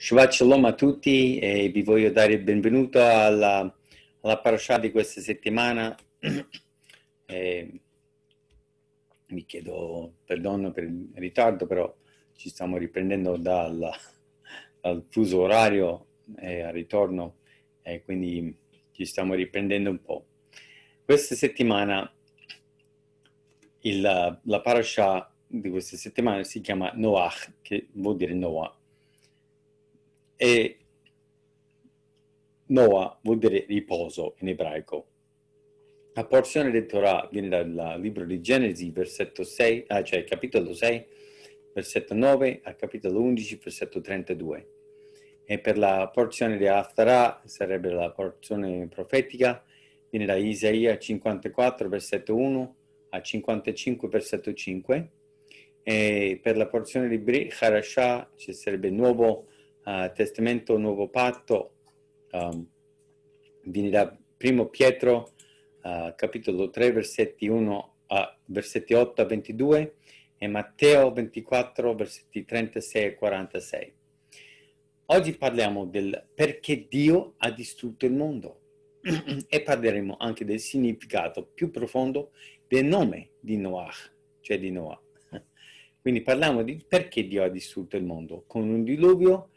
Shabbat Shalom a tutti e vi voglio dare il benvenuto alla, alla parasha di questa settimana. Eh, vi chiedo perdono per il ritardo, però ci stiamo riprendendo dal, dal fuso orario e eh, al ritorno e quindi ci stiamo riprendendo un po'. Questa settimana il, la parasha di questa settimana si chiama Noach, che vuol dire Noah e Noah vuol dire riposo in ebraico. La porzione del Torah viene dal libro di Genesi, versetto 6, ah, cioè capitolo 6, versetto 9 al capitolo 11, versetto 32. E per la porzione di Haftarah, sarebbe la porzione profetica, viene da Isaia 54, versetto 1 a 55, versetto 5. E per la porzione di Bri Harashah ci sarebbe il nuovo Ah, testamento Nuovo Patto um, viene da Primo Pietro, uh, capitolo 3, versetti, 1, uh, versetti 8 a 22 e Matteo 24, versetti 36 e 46. Oggi parliamo del perché Dio ha distrutto il mondo e parleremo anche del significato più profondo del nome di Noah, cioè di Noah. Quindi parliamo di perché Dio ha distrutto il mondo con un diluvio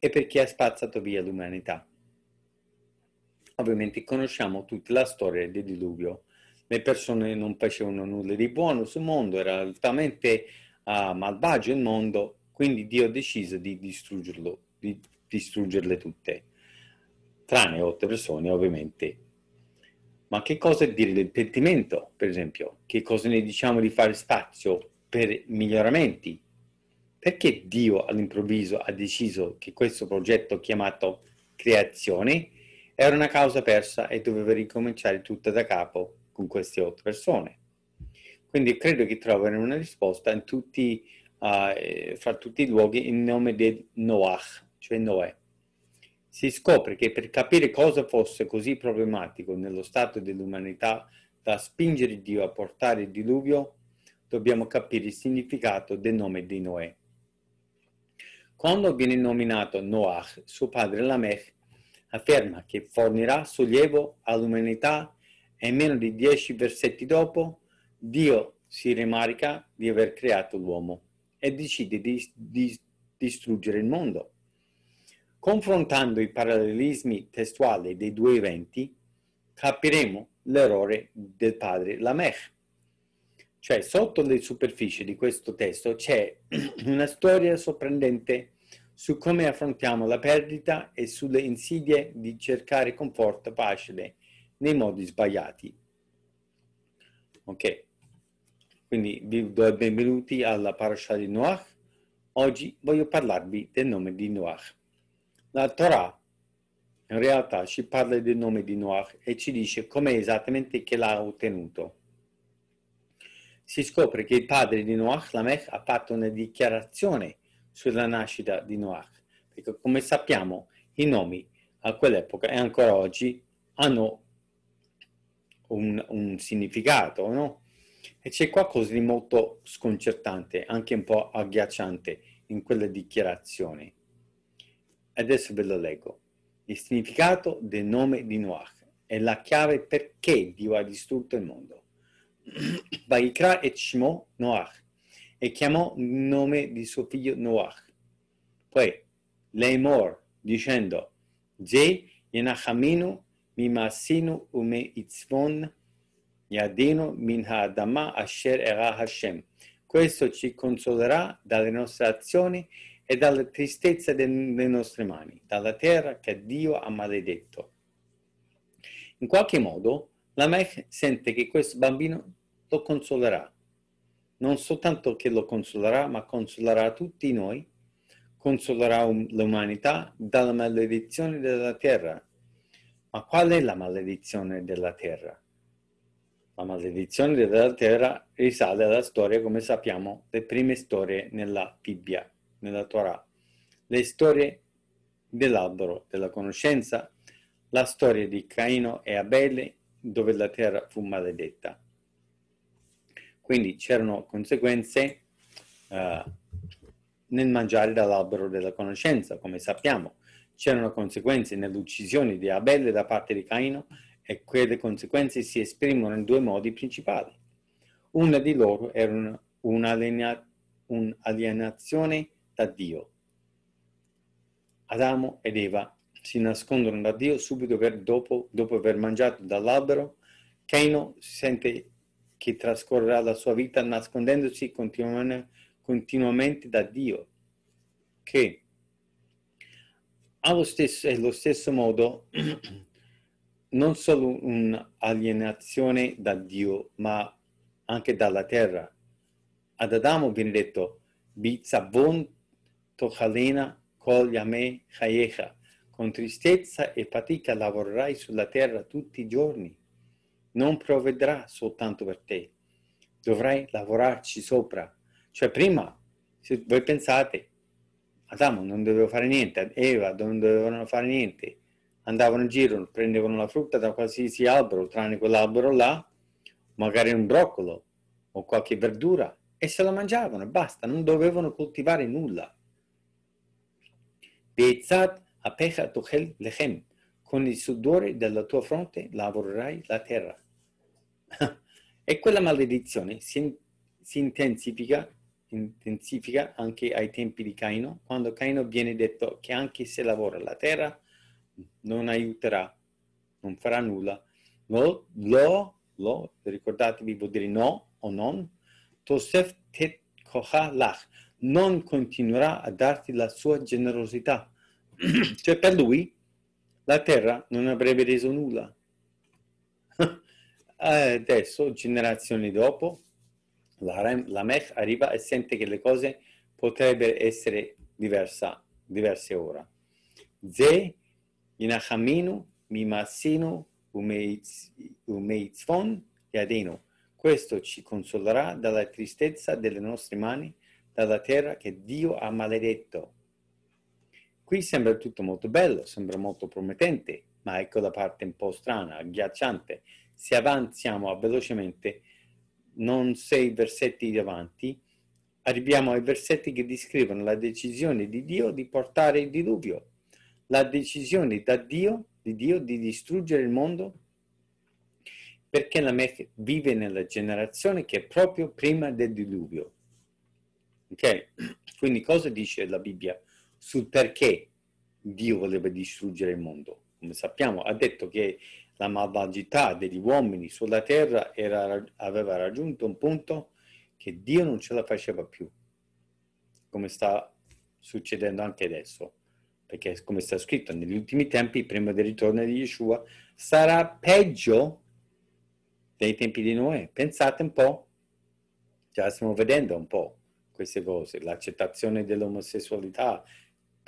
e per chi ha spazzato via l'umanità. Ovviamente conosciamo tutta la storia del diluvio. Le persone non facevano nulla di buono sul mondo, era altamente uh, malvagio il mondo, quindi Dio ha deciso di distruggerlo, di distruggerle tutte, tranne otto persone ovviamente. Ma che cosa dire del pentimento, per esempio? Che cosa ne diciamo di fare spazio per miglioramenti, perché Dio all'improvviso ha deciso che questo progetto chiamato creazione era una causa persa e doveva ricominciare tutta da capo con queste otto persone? Quindi credo che trovino una risposta in tutti, uh, fra tutti i luoghi in nome di Noach, cioè Noè. Si scopre che per capire cosa fosse così problematico nello stato dell'umanità da spingere Dio a portare il diluvio, dobbiamo capire il significato del nome di Noè. Quando viene nominato Noach, suo padre Lamech afferma che fornirà sollievo all'umanità e meno di dieci versetti dopo Dio si rimarica di aver creato l'uomo e decide di, di distruggere il mondo. Confrontando i parallelismi testuali dei due eventi, capiremo l'errore del padre Lamech. Cioè sotto le superfici di questo testo c'è una storia sorprendente su come affrontiamo la perdita e sulle insidie di cercare conforto facile nei modi sbagliati. Ok, quindi vi do il benvenuti alla parasha di Noach. Oggi voglio parlarvi del nome di Noach. La Torah in realtà ci parla del nome di Noach e ci dice come esattamente che l'ha ottenuto si scopre che il padre di Noach, Lamech, ha fatto una dichiarazione sulla nascita di Noach, perché come sappiamo i nomi a quell'epoca e ancora oggi hanno un, un significato, no? E c'è qualcosa di molto sconcertante, anche un po' agghiacciante in quella dichiarazione. Adesso ve lo leggo. Il significato del nome di Noach è la chiave perché Dio ha distrutto il mondo Vaikra et Shmo Noach e chiamò il nome di suo figlio Noach. Poi Leimor dicendo Ze yenachaminu mimasinu ume itzvon yadinu min ha'adama asher era Hashem. Questo ci consolerà dalle nostre azioni e dalla tristezza delle nostre mani, dalla terra che Dio ha maledetto. In qualche modo, la Lamech sente che questo bambino lo consolerà. Non soltanto che lo consolerà, ma consolerà tutti noi, consolerà um- l'umanità dalla maledizione della terra. Ma qual è la maledizione della terra? La maledizione della terra risale alla storia, come sappiamo, le prime storie nella Bibbia, nella Torah. Le storie dell'albero della conoscenza, la storia di Caino e Abele, dove la terra fu maledetta. Quindi c'erano conseguenze eh, nel mangiare dall'albero della conoscenza, come sappiamo. C'erano conseguenze nell'uccisione di Abele da parte di Caino e quelle conseguenze si esprimono in due modi principali. Una di loro era una, un'aliena, un'alienazione da Dio. Adamo ed Eva si nascondono da Dio subito per dopo, dopo aver mangiato dall'albero. Caino si sente che trascorrerà la sua vita nascondendosi continuamente da Dio, che allo stesso, allo stesso modo non solo un'alienazione da Dio, ma anche dalla terra. Ad Adamo viene detto, Bizabon tochalena kol yame chayecha, con tristezza e fatica lavorerai sulla terra tutti i giorni non provvederà soltanto per te. Dovrai lavorarci sopra. Cioè prima, se voi pensate, Adamo non doveva fare niente, Eva non dovevano fare niente, andavano in giro, prendevano la frutta da qualsiasi albero, tranne quell'albero là, magari un broccolo o qualche verdura, e se la mangiavano, basta, non dovevano coltivare nulla. Be'etzat apechat ochel lechem con il sudore della tua fronte lavorerai la terra. e quella maledizione si, si intensifica, intensifica anche ai tempi di Caino, quando Caino viene detto che anche se lavora la terra, non aiuterà, non farà nulla. No, lo, lo, ricordatevi, vuol dire no o non. Tosef tet kohalach, non continuerà a darti la sua generosità. cioè per lui la Terra non avrebbe reso nulla. Ah, adesso, generazioni dopo, la, Rem, arriva e sente che le cose potrebbero essere diversa, diverse ora. Ze inachaminu mimassinu umeitzfon yadenu. Questo ci consolerà dalla tristezza delle nostre mani, dalla terra che Dio ha maledetto. Qui sembra tutto molto bello, sembra molto promettente, ma ecco la parte un po' strana, agghiacciante. Se avanziamo velocemente, non sei versetti davanti, arriviamo ai versetti che descrivono la decisione di Dio di portare il diluvio, la decisione da Dio, di Dio di distruggere il mondo, perché la Mech vive nella generazione che è proprio prima del diluvio. Ok? Quindi cosa dice la Bibbia? sul perché Dio voleva distruggere il mondo. Come sappiamo, ha detto che la malvagità degli uomini sulla terra era, aveva raggiunto un punto che Dio non ce la faceva più, come sta succedendo anche adesso, perché come sta scritto, negli ultimi tempi, prima del ritorno di Yeshua, sarà peggio dei tempi di Noè. Pensate un po', già stiamo vedendo un po' queste cose, l'accettazione dell'omosessualità,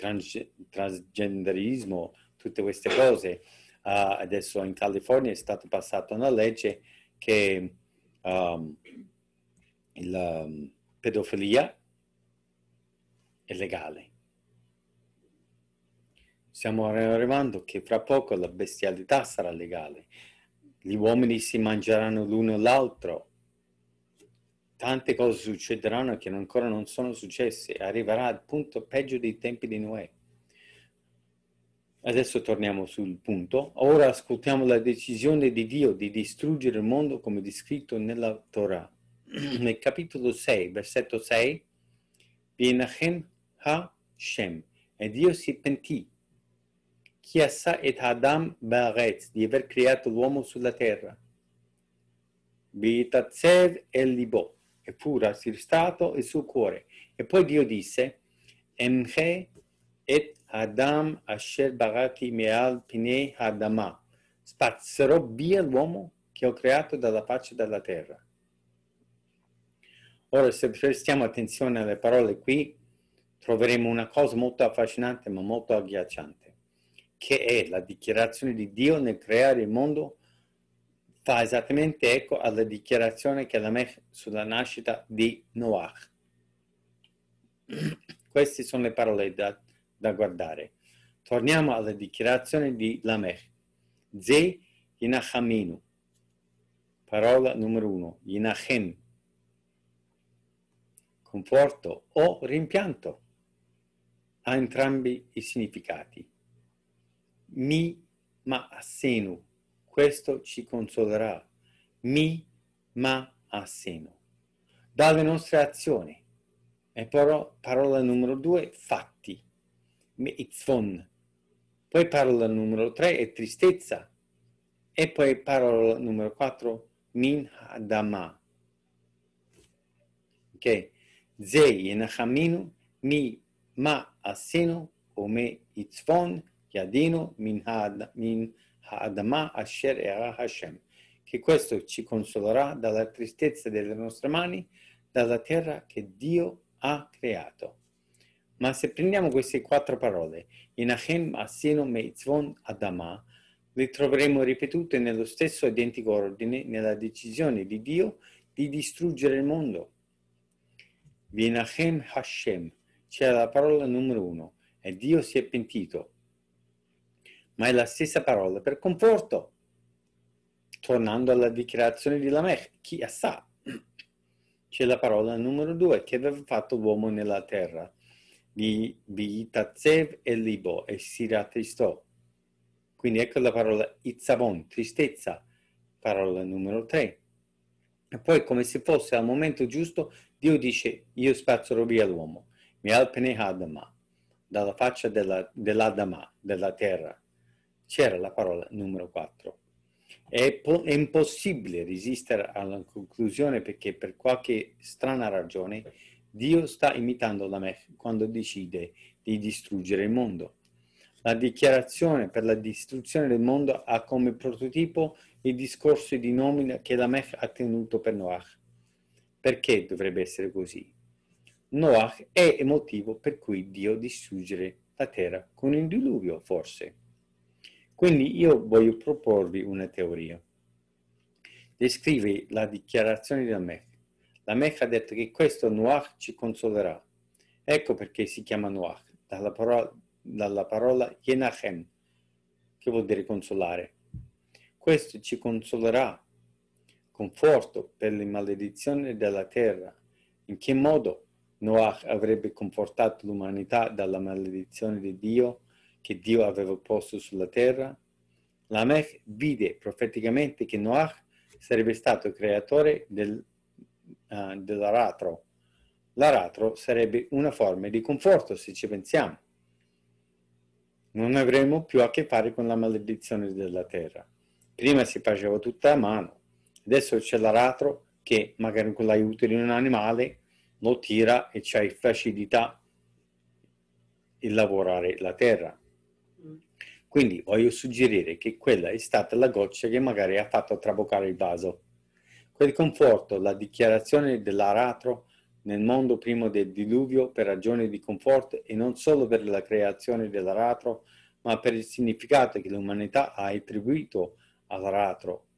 trans, transgenderismo, tutte queste cose. Uh, adesso in California è stata passata una legge che um, la um, pedofilia è legale. Stiamo arrivando che fra poco la bestialità sarà legale. Gli uomini si mangeranno l'uno l'altro tante cose succederanno che ancora non sono successe, arriverà al punto peggio dei tempi di Noè. Adesso torniamo sul punto. Ora ascoltiamo la decisione di Dio di distruggere il mondo come descritto nella Torah. Nel capitolo 6, versetto 6, Vienachem ha-shem, e Dio si pentì, Chiassa et Adam Baaretz, di aver creato l'uomo sulla terra. Bitatzev el Libot e fu rastristato il suo cuore. E poi Dio disse, Emche et Adam asher barati meal pine adama. Spazzerò via l'uomo che ho creato dalla faccia della terra. Ora, se prestiamo attenzione alle parole qui, troveremo una cosa molto affascinante ma molto agghiacciante, che è la dichiarazione di Dio nel creare il mondo fa esattamente eco alla dichiarazione che la Lamech sulla nascita di Noach. Queste sono le parole da, da guardare. Torniamo alla dichiarazione di Lamech. Ze Yinachaminu. Parola numero uno. Yinachem. Conforto o rimpianto. Ha entrambi i significati. Mi ma assenu questo ci consolerà, mi, ma, asseno. Dalle nostre azioni. E però parola numero due, fatti, mitzvon. Poi parola numero tre è tristezza. E poi parola numero quattro, min hadama. Ok? Ze yenachaminu, mi, ma, asseno, o me, itzvon, yadino, min hadama. Adama Asher e a Hashem, che questo ci consolerà dalla tristezza delle nostre mani, dalla terra che Dio ha creato. Ma se prendiamo queste quattro parole, Inachem Asino Meitzvon Adama, le troveremo ripetute nello stesso identico ordine nella decisione di Dio di distruggere il mondo. Vinachem Hashem, c'è la parola numero uno, e Dio si è pentito, ma è la stessa parola per conforto. Tornando alla dichiarazione di Lamech, chi sa, c'è la parola numero due che aveva fatto l'uomo nella terra, di Biitazev e Libo, e si rattristò. Quindi ecco la parola Itzavon, tristezza, parola numero tre. E poi, come se fosse al momento giusto, Dio dice, io spazzerò via l'uomo, mi alpene Adama, dalla faccia della, dell'Adama, della terra c'era la parola numero 4. È, è, impossibile resistere alla conclusione perché per qualche strana ragione Dio sta imitando la Mech quando decide di distruggere il mondo. La dichiarazione per la distruzione del mondo ha come prototipo il discorso di nomina che la Mech ha tenuto per Noach. Perché dovrebbe essere così? Noach è il motivo per cui Dio distrugge la terra con il diluvio, forse. Quindi io voglio proporvi una teoria. Descrive la dichiarazione della Mecca. La Mecca ha detto che questo Noach ci consolerà. Ecco perché si chiama Noach, dalla parola, dalla parola Yenachem, che vuol dire consolare. Questo ci consolerà, conforto per le maledizioni della terra. In che modo Noach avrebbe confortato l'umanità dalla maledizione di Dio? che Dio aveva posto sulla terra, Lamech vide profeticamente che Noach sarebbe stato creatore del, uh, dell'aratro. L'aratro sarebbe una forma di conforto, se ci pensiamo. Non avremo più a che fare con la maledizione della terra. Prima si faceva tutta a mano, adesso c'è l'aratro che magari con l'aiuto di un animale lo tira e c'è facilità il lavorare la terra. Quindi voglio suggerire che quella è stata la goccia che magari ha fatto traboccare il vaso. Quel conforto, la dichiarazione dell'aratro nel mondo prima del diluvio per ragioni di conforto e non solo per la creazione dell'aratro, ma per il significato che l'umanità ha attribuito all'aratro,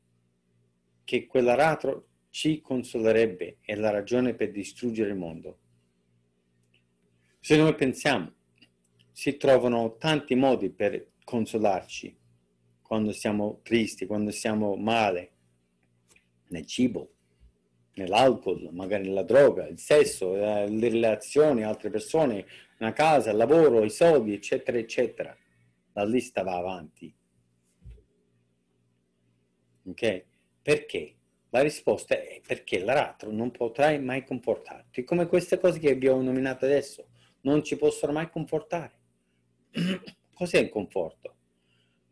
che quell'aratro ci consolerebbe e la ragione per distruggere il mondo. Se noi pensiamo, si trovano tanti modi per consolarci quando siamo tristi, quando siamo male, nel cibo, nell'alcol, magari nella droga, il sesso, eh, le relazioni, altre persone, una casa, il lavoro, i soldi, eccetera, eccetera. La lista va avanti. Ok? Perché? La risposta è perché l'aratro non potrai mai comportarti, come queste cose che abbiamo nominato adesso, non ci possono mai comportare. Cos'è il conforto?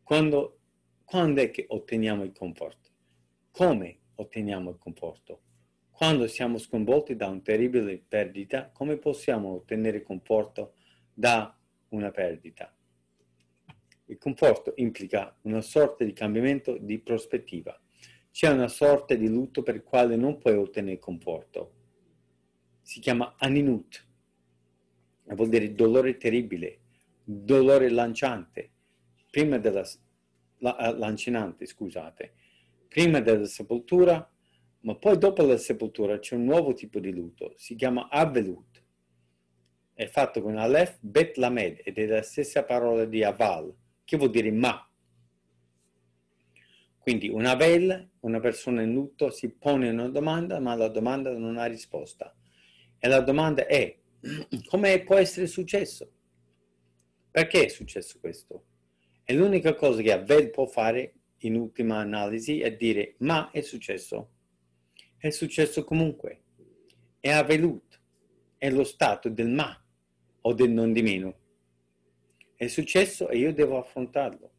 Quando, quando è che otteniamo il conforto? Come otteniamo il conforto? Quando siamo sconvolti da una terribile perdita, come possiamo ottenere conforto da una perdita? Il conforto implica una sorta di cambiamento di prospettiva. C'è una sorta di lutto per il quale non puoi ottenere conforto. Si chiama aninut, vuol dire dolore terribile, dolore lanciante, prima della, la, eh, lancinante, scusate, prima della sepoltura, ma poi dopo la sepoltura c'è un nuovo tipo di lutto, si chiama avvelut. È fatto con Aleph Bet Lamed ed è la stessa parola di aval, che vuol dire ma. Quindi un avel, una persona in lutto, si pone una domanda, ma la domanda non ha risposta. E la domanda è, come può essere successo? Perché è successo questo? E l'unica cosa che Aved può fare in ultima analisi è dire ma è successo. È successo comunque. È avvenuto. È lo stato del ma o del non di meno. È successo e io devo affrontarlo.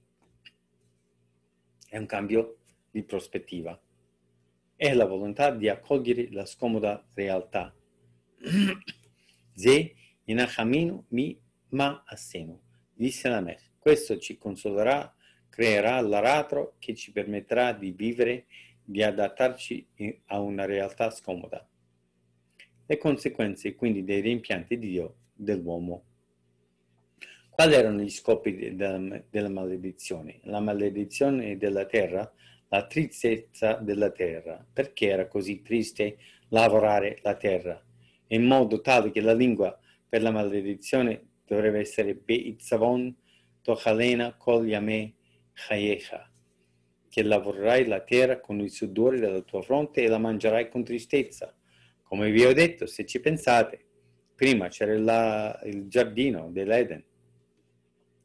È un cambio di prospettiva. È la volontà di accogliere la scomoda realtà. זה הנה cammino mi ma assiemo. Disse la Lamech, questo ci consolerà, creerà l'aratro che ci permetterà di vivere, di adattarci a una realtà scomoda. Le conseguenze quindi dei rimpianti di Dio dell'uomo. Quali erano gli scopi della, della maledizione? La maledizione della terra, la tristezza della terra. Perché era così triste lavorare la terra? In modo tale che la lingua per la maledizione dovrebbe essere Beitzavon Tochalena Kol Yame Chayecha, che lavorerai la terra con il sudore della tua fronte e la mangerai con tristezza. Come vi ho detto, se ci pensate, prima c'era la, il giardino dell'Eden,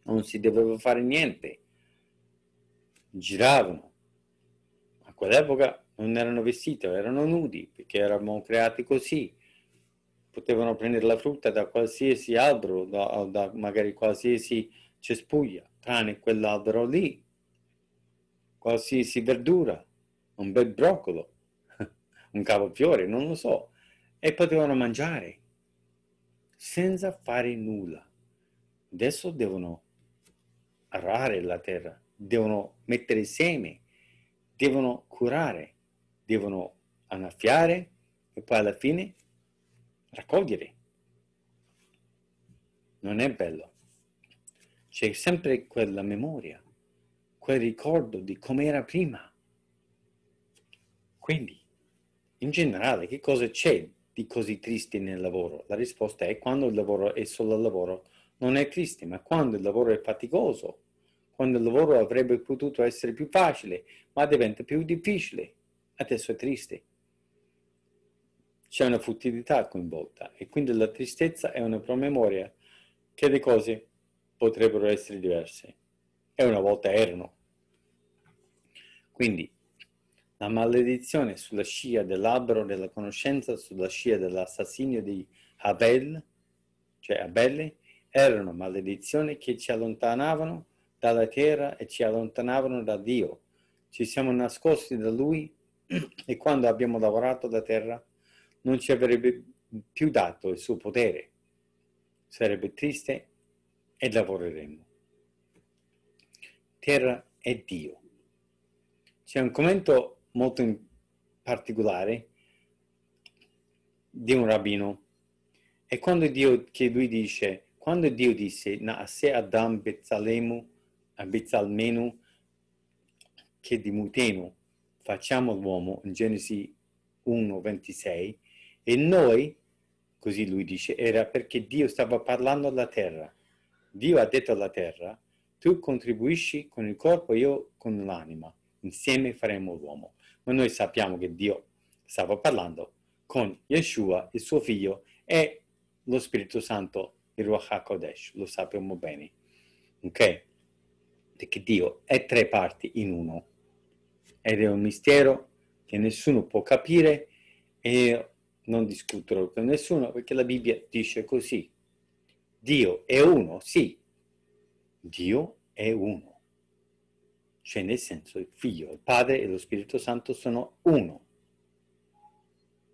non si doveva fare niente, giravano. A quell'epoca non erano vestiti, erano nudi, perché eravamo creati così potevano prendere la frutta da qualsiasi albero, da, da magari qualsiasi cespuglia, tranne quell'albero lì, qualsiasi verdura, un bel broccolo, un cavolfiore, non lo so, e potevano mangiare senza fare nulla. Adesso devono arare la terra, devono mettere seme, devono curare, devono annaffiare e poi alla fine raccogliere. Non è bello. C'è sempre quella memoria, quel ricordo di com'era prima. Quindi, in generale, che cosa c'è di così triste nel lavoro? La risposta è quando il lavoro è solo lavoro non è triste, ma quando il lavoro è faticoso, quando il lavoro avrebbe potuto essere più facile, ma diventa più difficile, adesso è triste c'è una futilità coinvolta e quindi la tristezza è una promemoria che le cose potrebbero essere diverse e una volta erano. Quindi la maledizione sulla scia dell'albero della conoscenza, sulla scia dell'assassinio di Abel, cioè Abele, erano maledizioni che ci allontanavano dalla terra e ci allontanavano da Dio. Ci siamo nascosti da Lui e quando abbiamo lavorato la terra non ci avrebbe più dato il suo potere. Sarebbe triste e lavoreremmo. Terra e Dio. C'è un commento molto in particolare di un rabbino. E quando Dio, che lui dice, quando Dio disse, se Adam Bezzalemu, Bezzalmenu, che dimutemo, facciamo l'uomo, in Genesi 1, 26, e noi, così lui dice, era perché Dio stava parlando alla terra. Dio ha detto alla terra, tu contribuisci con il corpo, io con l'anima, insieme faremo l'uomo. Ma noi sappiamo che Dio stava parlando con Yeshua, il suo figlio, e lo Spirito Santo, il Ruach HaKodesh, lo sappiamo bene. Ok? Perché Dio è tre parti in uno. Ed è un mistero che nessuno può capire e non discuterò con nessuno perché la Bibbia dice così. Dio è uno, sì. Dio è uno. Cioè nel senso il Figlio, il Padre e lo Spirito Santo sono uno.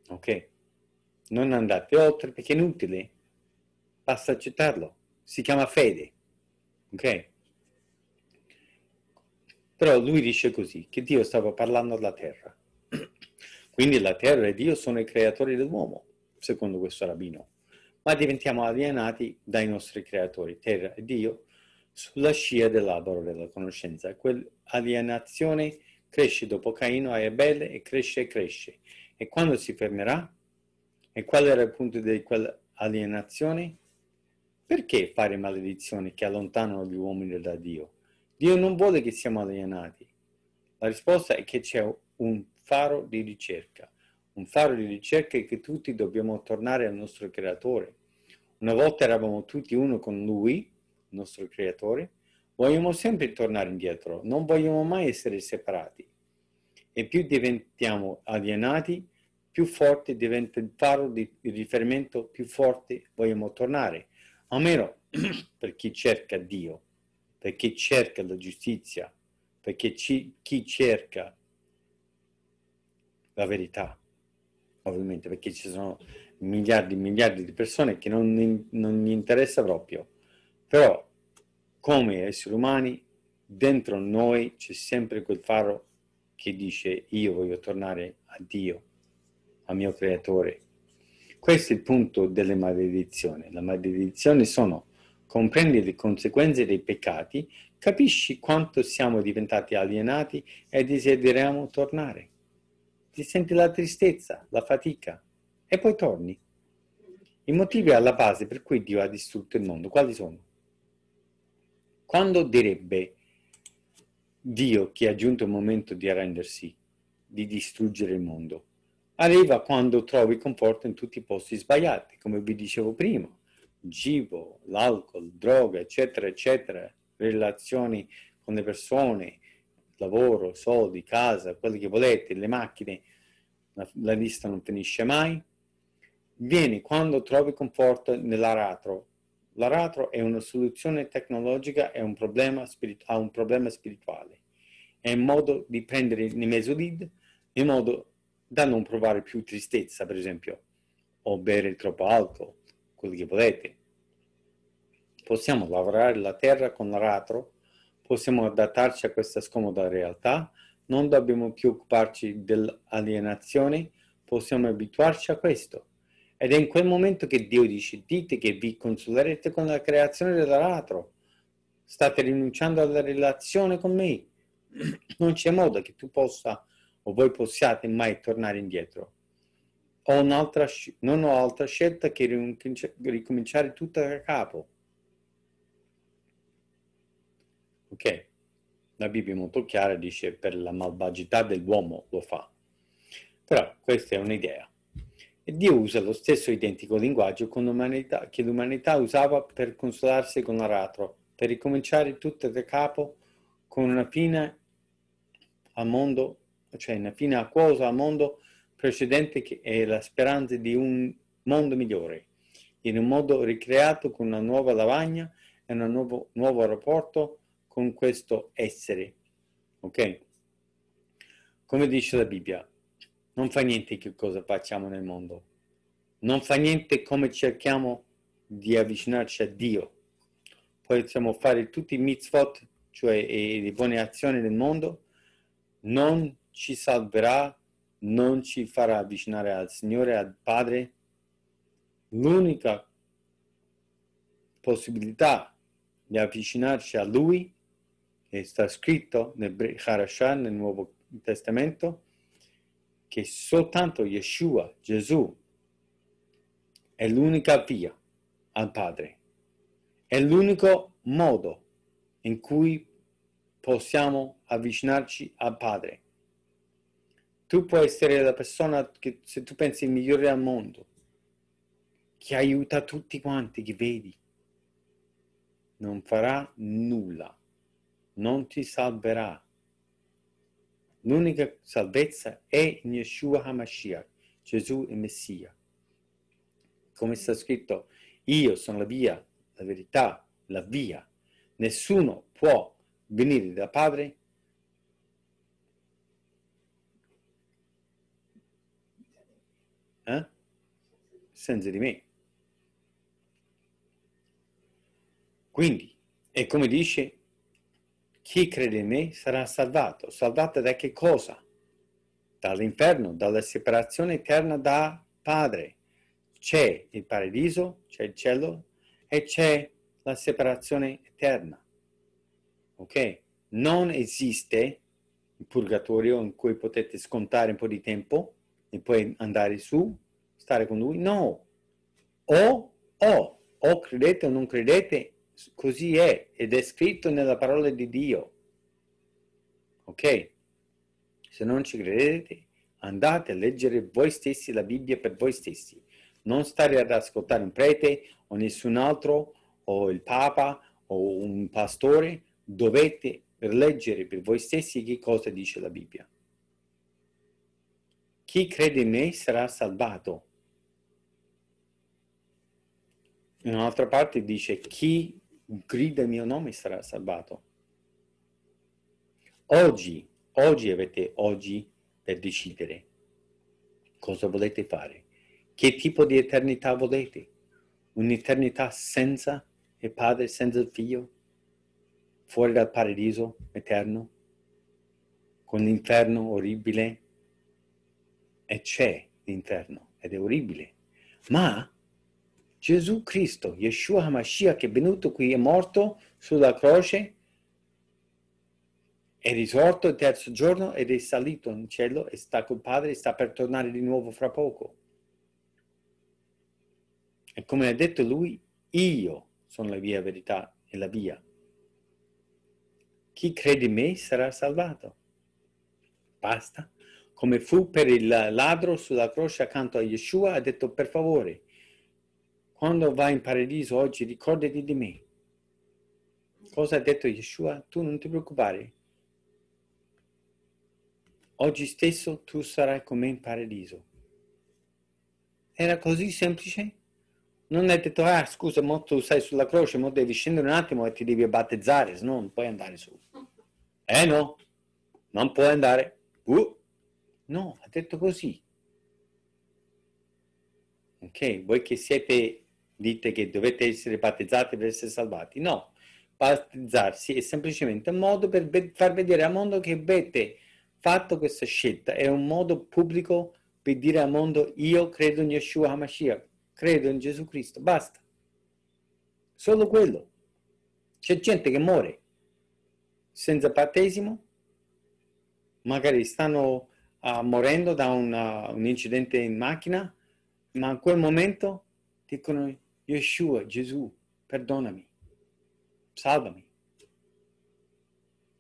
Ok? Non andate oltre perché è inutile. Basta accettarlo. Si chiama fede. Ok? Però lui dice così, che Dio stava parlando alla terra quindi la terra e Dio sono i creatori dell'uomo, secondo questo rabbino. Ma diventiamo alienati dai nostri creatori, terra e Dio, sulla scia dell'albero della conoscenza. Quell'alienazione cresce dopo Caino e Abele e cresce e cresce. E quando si fermerà? E qual era il punto di quell'alienazione? Perché fare maledizioni che allontanano gli uomini da Dio? Dio non vuole che siamo alienati. La risposta è che c'è un faro di ricerca, un faro di ricerca che tutti dobbiamo tornare al nostro creatore. Una volta eravamo tutti uno con lui, il nostro creatore, vogliamo sempre tornare indietro, non vogliamo mai essere separati. E più diventiamo alienati, più forte diventa il faro di riferimento, più forte vogliamo tornare. Almeno per chi cerca Dio, per chi cerca la giustizia, per chi cerca la verità, ovviamente, perché ci sono miliardi e miliardi di persone che non, non gli interessa proprio. Però, come esseri umani, dentro noi c'è sempre quel faro che dice io voglio tornare a Dio, al mio creatore. Questo è il punto delle maledizioni. La maledizione sono comprendi le conseguenze dei peccati, capisci quanto siamo diventati alienati e desideriamo tornare ti senti la tristezza, la fatica e poi torni. I motivi alla base per cui Dio ha distrutto il mondo, quali sono? Quando direbbe Dio che è giunto il momento di arrendersi, di distruggere il mondo? Arriva quando trovi conforto in tutti i posti sbagliati, come vi dicevo prima, cibo, l'alcol, droga, eccetera, eccetera, relazioni con le persone, lavoro, soldi, casa, quello che volete, le macchine, la, la lista non finisce mai. Vieni quando trovi conforto nell'aratro. L'aratro è una soluzione tecnologica a un problema, spirit- a un problema spirituale. È un modo di prendere le mesolid in modo da non provare più tristezza, per esempio, o bere troppo alcol, quello che volete. Possiamo lavorare la terra con l'aratro possiamo adattarci a questa scomoda realtà, non dobbiamo più occuparci dell'alienazione, possiamo abituarci a questo. Ed è in quel momento che Dio dice, dite che vi consulerete con la creazione dell'altro, state rinunciando alla relazione con me. Non c'è modo che tu possa o voi possiate mai tornare indietro. Ho non ho altra scelta che ricominciare tutto da capo ok? La Bibbia è molto chiara, dice per la malvagità dell'uomo lo fa. Però questa è un'idea. E Dio usa lo stesso identico linguaggio che l'umanità usava per consolarsi con l'aratro, per ricominciare tutto da capo con una fine a mondo, cioè una fine acquosa al mondo precedente che è la speranza di un mondo migliore, in un modo ricreato con una nuova lavagna e un nuovo, nuovo aeroporto con questo essere. Ok? Come dice la Bibbia, non fa niente che cosa facciamo nel mondo, non fa niente come cerchiamo di avvicinarci a Dio. Possiamo fare tutti i mitzvot, cioè le buone azioni del mondo, non ci salverà, non ci farà avvicinare al Signore, al Padre. L'unica possibilità di avvicinarci a Lui è e sta scritto nel Harashan, nel Nuovo Testamento, che soltanto Yeshua, Gesù, è l'unica via al Padre, è l'unico modo in cui possiamo avvicinarci al Padre. Tu puoi essere la persona che, se tu pensi, il migliore al mondo, che aiuta tutti quanti che vedi. Non farà nulla non ti salverà. L'unica salvezza è in Yeshua HaMashiach, Gesù il Messia. Come sta scritto, io sono la via, la verità, la via. Nessuno può venire da Padre eh? senza di me. Quindi, e come dice chi crede in me sarà salvato. Salvato da che cosa? Dall'inferno, dalla separazione eterna da Padre. C'è il paradiso, c'è il cielo e c'è la separazione eterna. Ok? Non esiste il purgatorio in cui potete scontare un po' di tempo e poi andare su, stare con lui. No. O, o, o credete o non credete, così è ed è scritto nella parola di Dio. Ok? Se non ci credete, andate a leggere voi stessi la Bibbia per voi stessi. Non stare ad ascoltare un prete o nessun altro o il Papa o un pastore. Dovete leggere per voi stessi che cosa dice la Bibbia. Chi crede in me sarà salvato. In un'altra parte dice chi grida il mio nome sarà salvato. Oggi, oggi avete oggi per decidere cosa volete fare, che tipo di eternità volete, un'eternità senza il Padre, senza il Figlio, fuori dal paradiso eterno, con l'inferno orribile, e c'è l'inferno ed è orribile, ma Gesù Cristo, Yeshua HaMashiach, che è venuto qui, e morto sulla croce, è risorto il terzo giorno ed è salito in cielo e sta col Padre e sta per tornare di nuovo fra poco. E come ha detto lui, io sono la via verità e la via. Chi crede in me sarà salvato. Basta. Come fu per il ladro sulla croce accanto a Yeshua, ha detto per favore, quando vai in paradiso oggi, ricordati di me. Cosa ha detto Yeshua? Tu non ti preoccupare. Oggi stesso tu sarai con me in paradiso. Era così semplice? Non hai detto, ah scusa, mo tu sei sulla croce, mo devi scendere un attimo e ti devi battezzare, se no non puoi andare su. Eh no, non puoi andare. Uh. No, ha detto così. Ok, voi che siete dite che dovete essere battezzati per essere salvati. No, battezzarsi è semplicemente un modo per far vedere al mondo che avete fatto questa scelta, è un modo pubblico per dire al mondo io credo in Yeshua HaMashiach, credo in Gesù Cristo, basta. Solo quello. C'è gente che muore senza battesimo, magari stanno uh, morendo da un, un incidente in macchina, ma in quel momento dicono Yeshua, Gesù, perdonami, salvami.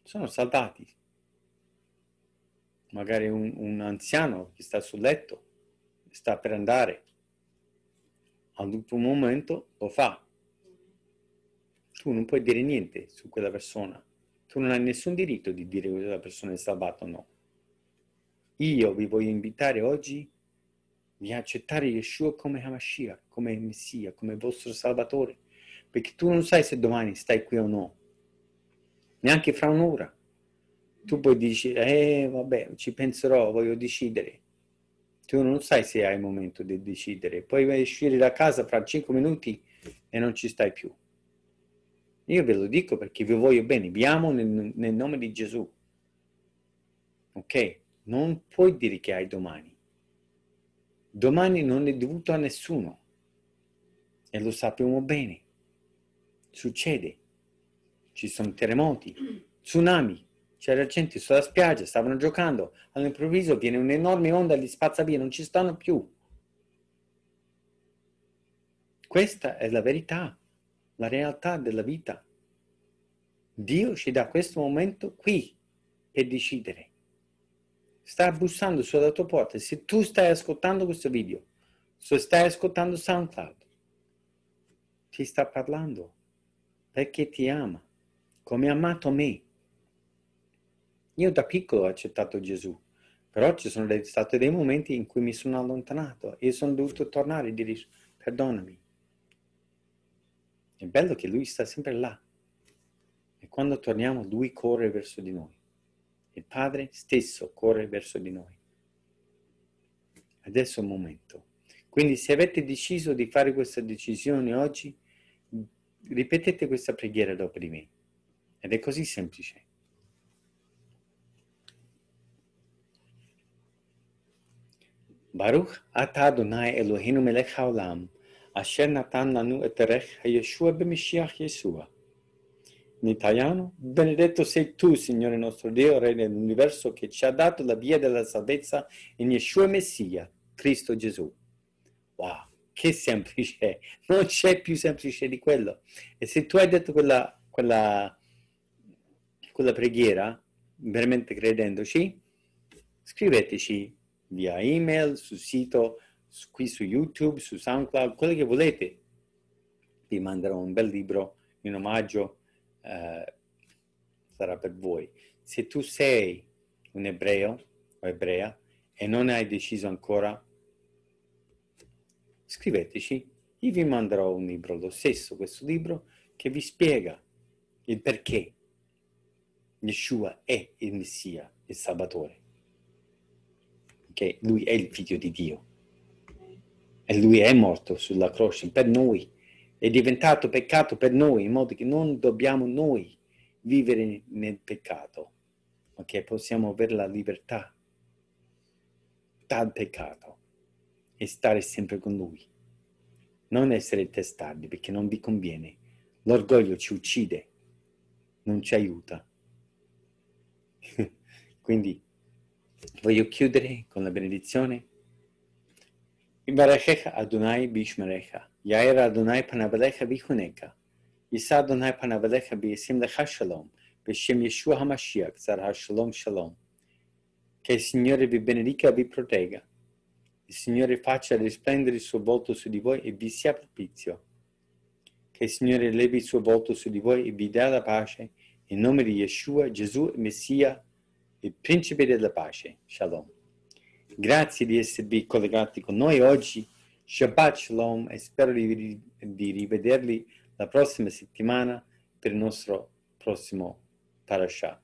Sono salvati. Magari un, un anziano che sta sul letto, sta per andare, all'ultimo momento lo fa. Tu non puoi dire niente su quella persona. Tu non hai nessun diritto di dire che quella persona è salvata o no. Io vi voglio invitare oggi di accettare Yeshua come Hamashiach, come Messia, come vostro Salvatore, perché tu non sai se domani stai qui o no, neanche fra un'ora. Tu puoi dire, eh vabbè, ci penserò, voglio decidere. Tu non sai se hai il momento di decidere, poi vai a uscire da casa fra cinque minuti e non ci stai più. Io ve lo dico perché vi voglio bene, vi amo nel, nel nome di Gesù. Ok? Non puoi dire che hai domani Domani non è dovuto a nessuno e lo sappiamo bene. Succede. Ci sono terremoti, tsunami, c'era gente sulla spiaggia, stavano giocando, all'improvviso viene un'enorme onda, li spazza via, non ci stanno più. Questa è la verità, la realtà della vita. Dio ci dà questo momento qui per decidere sta bussando sulla tua porta. Se tu stai ascoltando questo video, se stai ascoltando SoundCloud, ti sta parlando perché ti ama, come ha amato me. Io da piccolo ho accettato Gesù, però ci sono stati dei momenti in cui mi sono allontanato e sono dovuto tornare e dire perdonami. È bello che lui sta sempre là e quando torniamo lui corre verso di noi. Il Padre stesso corre verso di noi. Adesso è un momento. Quindi se avete deciso di fare questa decisione oggi, ripetete questa preghiera dopo di me. Ed è così semplice. Baruch atah Adonai Eloheinu melech haolam, asher natan lanu et terech ha Yeshua b'mishiach Yeshua in italiano, benedetto sei tu, Signore nostro Dio, Re dell'universo, che ci ha dato la via della salvezza in Yeshua Messia, Cristo Gesù. Wow, che semplice! Non c'è più semplice di quello. E se tu hai detto quella, quella, quella preghiera, veramente credendoci, scriveteci via email, sul sito, qui su YouTube, su SoundCloud, quello che volete. Vi manderò un bel libro in omaggio eh, sarà per voi. Se tu sei un ebreo o ebrea e non hai deciso ancora, scriveteci, io vi manderò un libro, lo stesso questo libro, che vi spiega il perché Yeshua è il Messia, il Salvatore, che lui è il figlio di Dio e lui è morto sulla croce per noi è diventato peccato per noi, in modo che non dobbiamo noi vivere nel peccato, ma che possiamo avere la libertà dal peccato e stare sempre con Lui. Non essere testardi perché non vi conviene. L'orgoglio ci uccide, non ci aiuta. Quindi voglio chiudere con la benedizione. Ibarakech Adonai Bishmerecha. Yair Adonai Panavelecha Vichuneka. Yisa Adonai Panavelecha Biyisim Lecha Shalom. B'Shem Yeshua HaMashiach, Zar HaShalom Shalom. Che il Signore vi benedica vi protegga. Il Signore faccia risplendere il suo volto su di voi e vi sia propizio. Che il Signore levi il suo volto su di voi e vi dia la pace. In nome di Yeshua, Gesù, Messia, il Principe della Pace. Shalom. Grazie di esservi collegati con noi oggi Shabbat Shalom e spero di, di rivederli la prossima settimana per il nostro prossimo Parashah.